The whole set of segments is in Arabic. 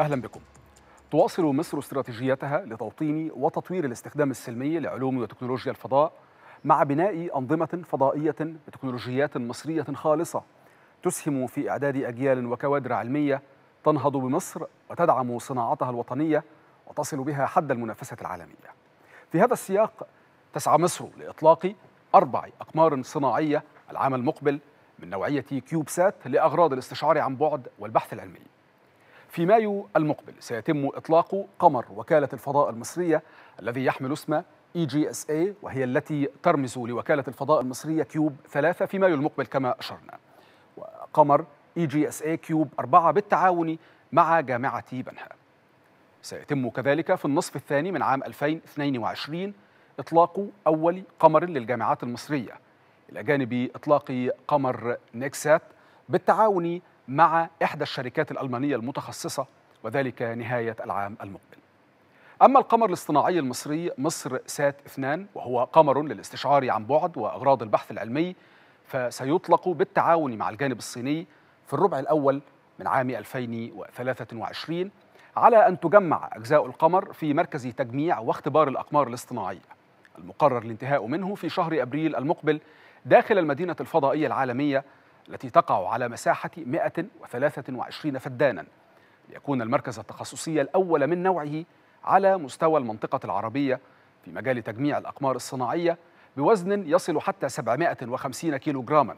أهلا بكم تواصل مصر استراتيجيتها لتوطين وتطوير الاستخدام السلمي لعلوم وتكنولوجيا الفضاء مع بناء أنظمة فضائية بتكنولوجيات مصرية خالصة تسهم في إعداد أجيال وكوادر علمية تنهض بمصر وتدعم صناعتها الوطنية وتصل بها حد المنافسة العالمية في هذا السياق تسعى مصر لإطلاق أربع أقمار صناعية العام المقبل من نوعية كيوبسات لأغراض الاستشعار عن بعد والبحث العلمي في مايو المقبل سيتم إطلاق قمر وكالة الفضاء المصرية الذي يحمل اسم اي جي اس اي وهي التي ترمز لوكالة الفضاء المصرية كيوب 3 في مايو المقبل كما أشرنا وقمر اي جي اس اي كيوب 4 بالتعاون مع جامعة بنها سيتم كذلك في النصف الثاني من عام 2022 إطلاق أول قمر للجامعات المصرية إلى جانب إطلاق قمر نيكسات بالتعاون مع إحدى الشركات الألمانية المتخصصة وذلك نهاية العام المقبل أما القمر الاصطناعي المصري مصر سات 2 وهو قمر للاستشعار عن بعد وأغراض البحث العلمي فسيطلق بالتعاون مع الجانب الصيني في الربع الأول من عام 2023 على أن تجمع أجزاء القمر في مركز تجميع واختبار الأقمار الاصطناعية المقرر الانتهاء منه في شهر أبريل المقبل داخل المدينة الفضائية العالمية التي تقع على مساحة 123 فدانا ليكون المركز التخصصي الأول من نوعه على مستوى المنطقة العربية في مجال تجميع الأقمار الصناعية بوزن يصل حتى 750 كيلوغراما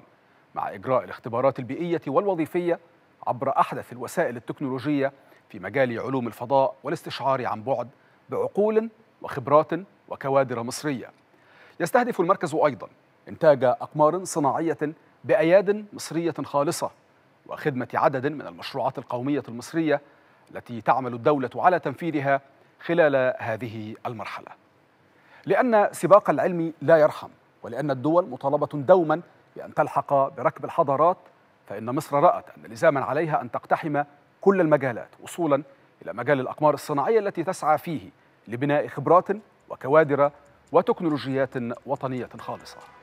مع إجراء الاختبارات البيئية والوظيفية عبر أحدث الوسائل التكنولوجية في مجال علوم الفضاء والاستشعار عن بعد بعقول وخبرات وكوادر مصرية يستهدف المركز أيضا إنتاج أقمار صناعية بأياد مصرية خالصة وخدمة عدد من المشروعات القومية المصرية التي تعمل الدولة على تنفيذها خلال هذه المرحلة لأن سباق العلم لا يرحم ولأن الدول مطالبة دوما بأن تلحق بركب الحضارات فإن مصر رأت أن لزاما عليها أن تقتحم كل المجالات وصولا إلى مجال الأقمار الصناعية التي تسعى فيه لبناء خبرات وكوادر وتكنولوجيات وطنية خالصة